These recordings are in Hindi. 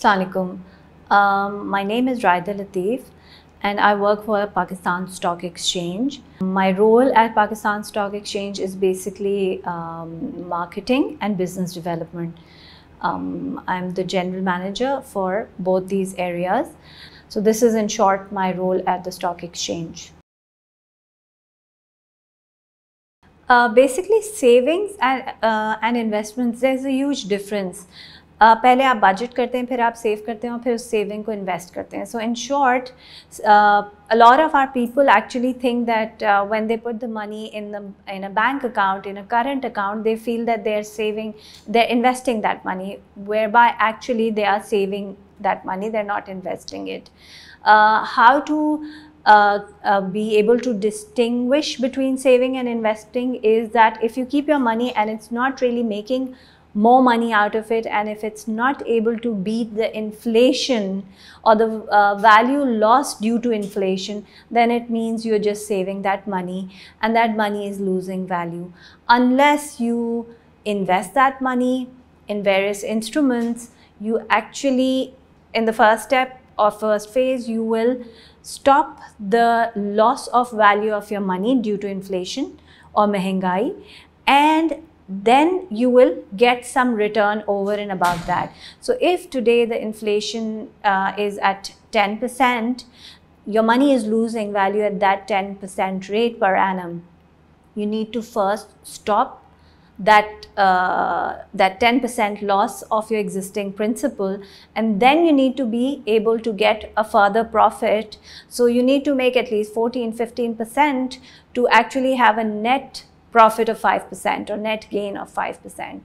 Assalamualaikum. Um, my name is Raida Latif and I work for Pakistan Stock Exchange. My role at Pakistan Stock Exchange is basically um, marketing and business development. Um, I'm the general manager for both these areas. So this is in short my role at the stock exchange. Uh, basically savings and, uh, and investments, there's a huge difference. पहले आप बजट करते हैं फिर आप सेव करते हैं और फिर उस सेविंग को इन्वेस्ट करते हैं so in short a lot of our people actually think that when they put the money in the in a bank account in a current account they feel that they're saving they're investing that money whereby actually they are saving that money they're not investing it how to be able to distinguish between saving and investing is that if you keep your money and it's not really making more money out of it and if it's not able to beat the inflation or the uh, value lost due to inflation then it means you're just saving that money and that money is losing value unless you invest that money in various instruments you actually in the first step or first phase you will stop the loss of value of your money due to inflation or mehengai and then you will get some return over and above that. So if today the inflation uh, is at 10%, your money is losing value at that 10% rate per annum. You need to first stop that uh, that 10% loss of your existing principal and then you need to be able to get a further profit so you need to make at least 14 15% to actually have a net profit of 5% or net gain of 5%.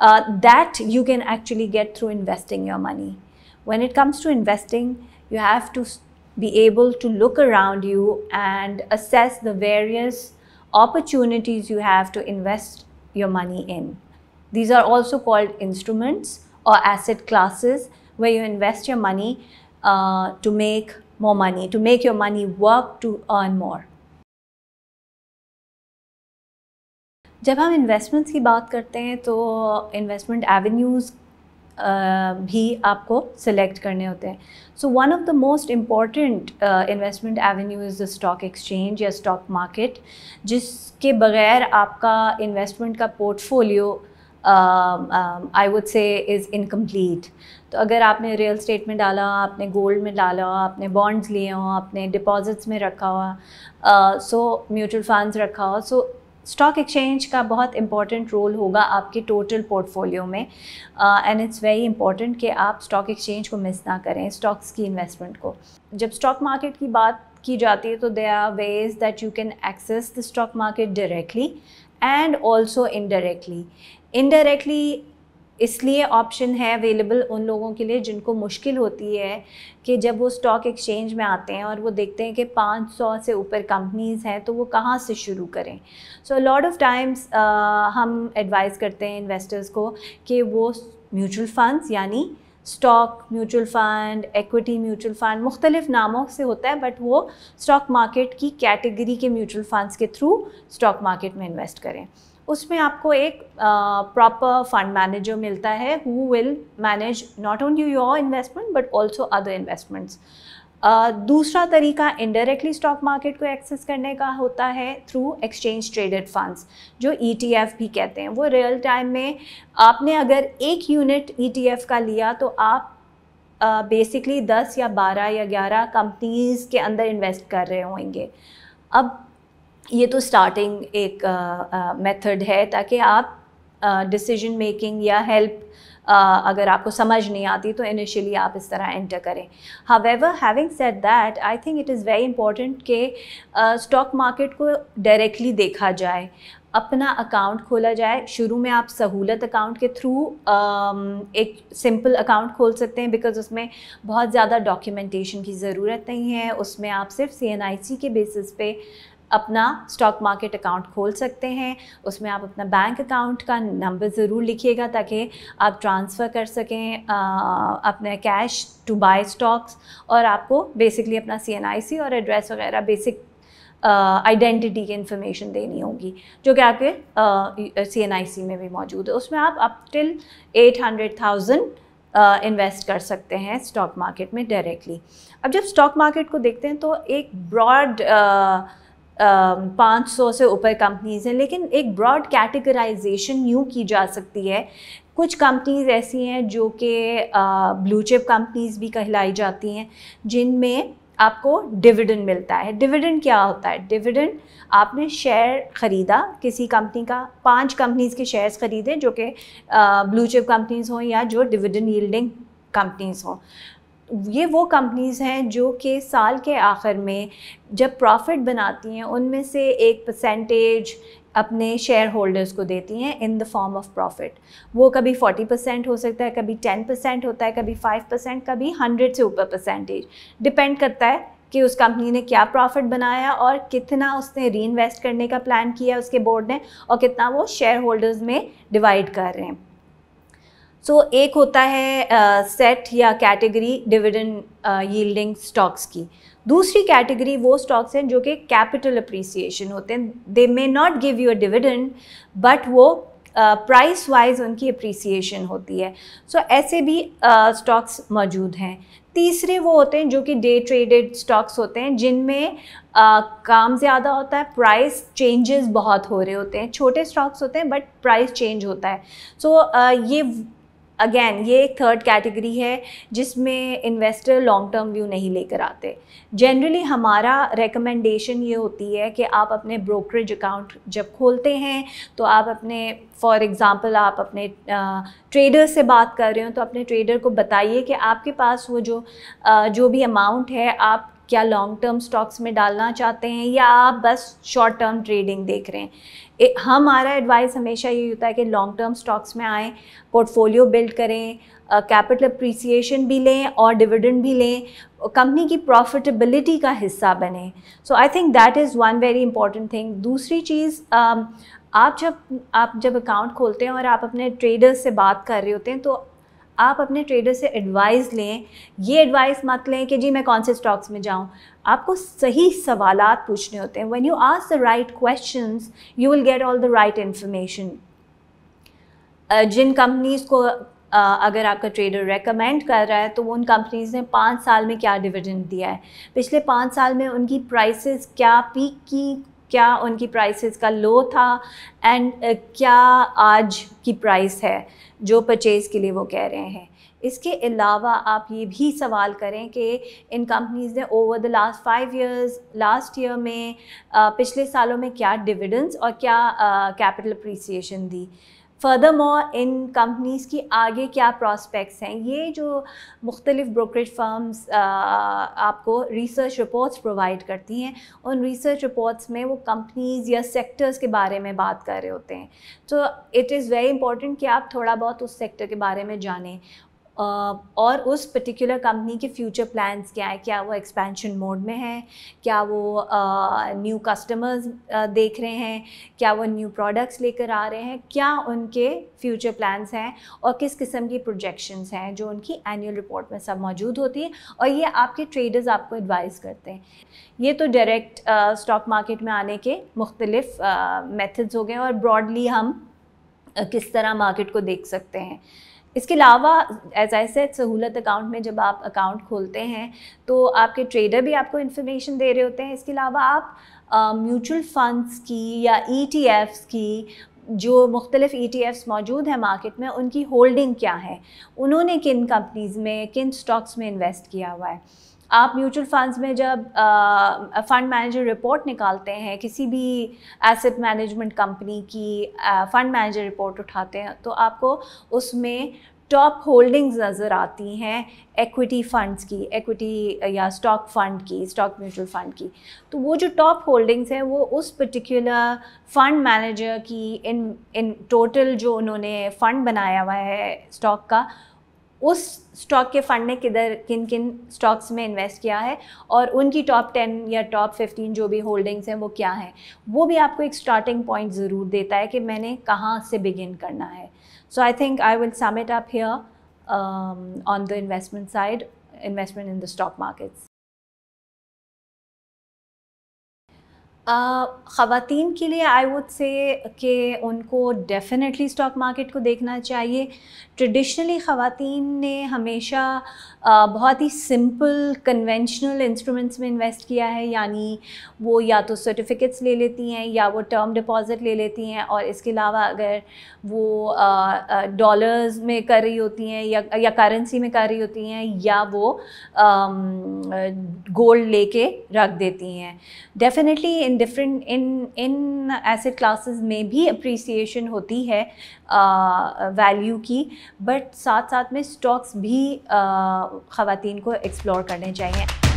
Uh, that you can actually get through investing your money. When it comes to investing, you have to be able to look around you and assess the various opportunities you have to invest your money in. These are also called instruments or asset classes where you invest your money uh, to make more money, to make your money work to earn more. जब हम इन्वेस्टमेंट्स की बात करते हैं तो इन्वेस्टमेंट एवेन्यूज़ भी आपको सिलेक्ट करने होते हैं so one of the most important investment avenue is the stock exchange या स्टॉक मार्केट जिसके बगैर आपका इन्वेस्टमेंट का portfolio I would say is incomplete तो अगर आपने रियल स्टेट में डाला आपने गोल्ड में डाला आपने बॉन्ड्स लिए हों आपने डिपॉजिट्स में रखा हुआ सो म्यूचुअल फंड्स रखा हो सो स्टॉक एक्सचेंज का बहुत इंपॉर्टेंट रोल होगा आपके टोटल पोर्टफोलियो में एंड इट्स वेरी इंपॉर्टेंट कि आप स्टॉक एक्सचेंज को मिस ना करें स्टॉक्स की इन्वेस्टमेंट को जब स्टॉक मार्केट की बात की जाती है तो they are ways that you can access the stock market directly and also indirectly indirectly इसलिए ऑप्शन है अवेलेबल उन लोगों के लिए जिनको मुश्किल होती है कि जब वो स्टॉक एक्सचेंज में आते हैं और वो देखते हैं कि 500 से ऊपर कंपनीज़ हैं तो वो कहाँ से शुरू करें सो लॉट ऑफ टाइम्स हम एडवाइस करते हैं इन्वेस्टर्स को कि वो म्यूचुअल फ़ंड्स यानी stock mutual fund equity mutual fund मुख्तलिफ नामों से होता है बट वो स्टॉक मार्केट की कैटेगरी के म्यूचुअल फ़ंड्स के थ्रू स्टॉक मार्केट में इन्वेस्ट करें उसमें आपको एक प्रॉपर फंड मैनेजर मिलता है who will manage not only your investment but also other investments दूसरा तरीका इनडायरेक्टली स्टॉक मार्केट को एक्सेस करने का होता है थ्रू एक्सचेंज ट्रेडेड फंड्स जो ई e भी कहते हैं वो रियल टाइम में आपने अगर एक यूनिट ई e का लिया तो आप बेसिकली uh, 10 या 12 या 11 कंपनीज़ के अंदर इन्वेस्ट कर रहे होंगे अब ये तो स्टार्टिंग एक मेथड uh, uh, है ताकि आप डिसीजन uh, मेकिंग या हेल्प अगर आपको समझ नहीं आती तो इनिशियली आप इस तरह एंटर करें however having said that I think it is very important कि स्टॉक मार्केट को डायरेक्टली देखा जाए अपना अकाउंट खोला जाए शुरू में आप सहूलत अकाउंट के थ्रू um, एक सिंपल अकाउंट खोल सकते हैं बिकॉज उसमें बहुत ज़्यादा डॉक्यूमेंटेशन की ज़रूरत नहीं है उसमें आप सिर्फ सी के बेसिस पे अपना स्टॉक मार्केट अकाउंट खोल सकते हैं उसमें आप अपना बैंक अकाउंट का नंबर ज़रूर लिखिएगा ताकि आप ट्रांसफ़र कर सकें अपने कैश टू बाय स्टॉक्स और आपको बेसिकली अपना सी और एड्रेस वगैरह बेसिक आइडेंटिटी की इन्फॉर्मेशन देनी होगी जो कि आपके सी एन आई सी में भी मौजूद है उसमें आप up till eight hundred thousand invest कर सकते हैं स्टॉक मार्केट में डायरेक्टली अब जब स्टॉक मार्केट को देखते हैं तो एक ब्रॉड uh, पाँच सौ से ऊपर कंपनीज हैं लेकिन एक ब्रॉड कैटेगराइजेशन यूँ की जा सकती है कुछ कंपनीज ऐसी हैं जो कि ब्लू चिप कंपनीज भी कहलाई जाती हैं जिनमें आपको डिविडेंड मिलता है डिविडेंड क्या होता है डिविडेंड आपने शेयर ख़रीदा किसी कंपनी का पांच कंपनीज के शेयर्स ख़रीदे जो कि ब्लू चिप कंपनीज हों या जो डिविडेंड यील्डिंग कंपनीज हों ये वो कंपनीज़ हैं जो कि साल के आखिर में जब प्रॉफिट बनाती हैं उनमें से एक परसेंटेज अपने शेयर होल्डर्स को देती हैं in the form of profit वो कभी फोर्टी परसेंट हो सकता है कभी टेन परसेंट होता है कभी फाइव परसेंट कभी हंड्रेड से ऊपर परसेंटेज डिपेंड करता है कि उस कंपनी ने क्या प्रॉफिट बनाया और कितना उसने री करने का प्लान किया उसके बोर्ड ने और कितना वो शेयर होल्डर्स में डिवाइड कर रहे हैं सो so, एक होता है सेट uh, या कैटेगरी डिविडेंड यील्डिंग स्टॉक्स की दूसरी कैटेगरी वो स्टॉक्स हैं जो कि कैपिटल अप्रिसिएशन होते हैं they may not give you a dividend but वो प्राइस uh, वाइज उनकी अप्रिसिएशन होती है सो so, ऐसे भी स्टॉक्स uh, मौजूद हैं तीसरे वो होते हैं जो कि डे ट्रेडेड स्टॉक्स होते हैं जिनमें uh, काम ज़्यादा होता है प्राइस चेंजेस बहुत हो रहे होते हैं छोटे स्टॉक्स होते हैं बट प्राइस चेंज होता है सो so, uh, ये अगेन ये एक थर्ड कैटेगरी है जिसमें इन्वेस्टर लॉन्ग टर्म व्यू नहीं लेकर आते जनरली हमारा रिकमेंडेशन ये होती है कि आप अपने ब्रोकरेज अकाउंट जब खोलते हैं तो आप अपने फॉर एग्ज़ाम्पल आप अपने ट्रेडर से बात कर रहे हो तो अपने ट्रेडर को बताइए कि आपके पास वो जो आ, जो भी अमाउंट है आप क्या लॉन्ग टर्म स्टॉक्स में डालना चाहते हैं या आप बस शॉर्ट टर्म ट्रेडिंग देख रहे हैं हमारा एडवाइस हमेशा यही होता है कि लॉन्ग टर्म स्टॉक्स में आएँ पोर्टफोलियो बिल्ड करें कैपिटल अप्रिसिएशन भी लें और डिविडेंड भी लें कंपनी की प्रॉफिटेबिलिटी का हिस्सा बने so I think that is one very important thing दूसरी चीज़ uh, आप जब आप जब अकाउंट खोलते हैं और आप अपने ट्रेडर्स से बात कर रहे होते हैं तो आप अपने ट्रेडर से एडवाइस लें ये एडवाइस मत लें कि जी मैं कौन से स्टॉक्स में जाऊं आपको सही सवाल पूछने होते हैं when you ask the right question you will get all the right information जिन कंपनीज़ को Uh, अगर आपका ट्रेडर रेकमेंड कर रहा है तो वो उन कंपनीज़ ने पाँच साल में क्या डिविडेंड दिया है पिछले पाँच साल में उनकी प्राइसेस क्या पीक की क्या उनकी प्राइसेस का लो था एंड uh, क्या आज की प्राइस है जो परचेज़ के लिए वो कह रहे हैं इसके अलावा आप ये भी सवाल करें कि इन कंपनीज़ ने over the last five years last year में uh, पिछले सालों में क्या डिविडेंस और क्या कैपिटल uh, अप्रिसिएशन दी फर्दर मोर इन कंपनीज़ की आगे क्या प्रॉस्पेक्ट्स हैं ये जो मुख्तलिफ ब्रोकरेज फर्म्स आपको रिसर्च रिपोर्ट्स प्रोवाइड करती हैं उन रिसर्च रिपोर्ट्स में वो कंपनीज़ या सेक्टर्स के बारे में बात कर रहे होते हैं तो इट इज़ वेरी इंपॉर्टेंट कि आप थोड़ा बहुत उस सेक्टर के बारे में जानें और उस पर्टिकुलर कंपनी के फ्यूचर प्लान्स क्या है क्या वो एक्सपेंशन मोड में है क्या वो न्यू कस्टमर्स देख रहे हैं क्या वो न्यू प्रोडक्ट्स लेकर आ रहे हैं क्या उनके फ्यूचर प्लान्स हैं और किस किस्म की प्रोजेक्शंस हैं जो उनकी एनुअल रिपोर्ट में सब मौजूद होती है और ये आपके ट्रेडर्स आपको एडवाइस करते हैं ये तो डायरेक्ट स्टॉक मार्केट में आने के मुख्तलिफ मेथड्स हो गए और ब्रॉडली हम किस तरह मार्केट को देख सकते हैं इसके अलावा एज आई सेट सहूलत अकाउंट में जब आप अकाउंट खोलते हैं तो आपके ट्रेडर भी आपको इन्फॉर्मेशन दे रहे होते हैं इसके अलावा आप म्यूचुअल uh, फंड्स की या ई e की जो मुख्तलिफ ई e मौजूद हैं मार्केट में उनकी होल्डिंग क्या है उन्होंने किन कंपनीज़ में किन स्टॉक्स में इन्वेस्ट किया हुआ है आप म्यूचुअल फंड्स में जब फ़ंड मैनेजर रिपोर्ट निकालते हैं किसी भी एसेट मैनेजमेंट कंपनी की फ़ंड मैनेजर रिपोर्ट उठाते हैं तो आपको उसमें टॉप होल्डिंग्स नज़र आती हैं एक्विटी फंड्स की एक्विटी या स्टॉक फंड की स्टॉक म्यूचुअल फंड की तो वो जो टॉप होल्डिंग्स हैं वो उस पर्टिकुलर फंड मैनेजर की इन इन टोटल जो उन्होंने फ़ंड बनाया हुआ है स्टॉक का उस स्टॉक के फंड ने किधर किन किन स्टॉक्स में इन्वेस्ट किया है और उनकी टॉप टेन या टॉप फिफ्टीन जो भी होल्डिंग्स हैं वो क्या हैं वो भी आपको एक स्टार्टिंग पॉइंट ज़रूर देता है कि मैंने कहाँ से बिगिन करना है so I think I will sum up here on the investment side investment in the stock markets ख़वान के लिए आई वुड से कि उनको डेफ़िनेटली स्टॉक मार्केट को देखना चाहिए ट्रेडिशनली ख़वातीन ने हमेशा uh, बहुत ही सिंपल कन्वेंशनल इंस्ट्रूमेंट्स में इन्वेस्ट किया है यानी वो या तो सर्टिफिकेट्स ले लेती हैं या वो टर्म डिपॉज़िट ले लेती हैं और इसके अलावा अगर वो डॉलर्स uh, uh, में कर रही होती हैं या या करेंसी में कर रही होती हैं या वो गोल्ड ले लेके रख देती हैं definitely in different in in asset classes में भी अप्रिसिएशन होती है वैल्यू की बट साथ साथ में स्टॉक्स भी ख़वान को एक्सप्लोर करने चाहिए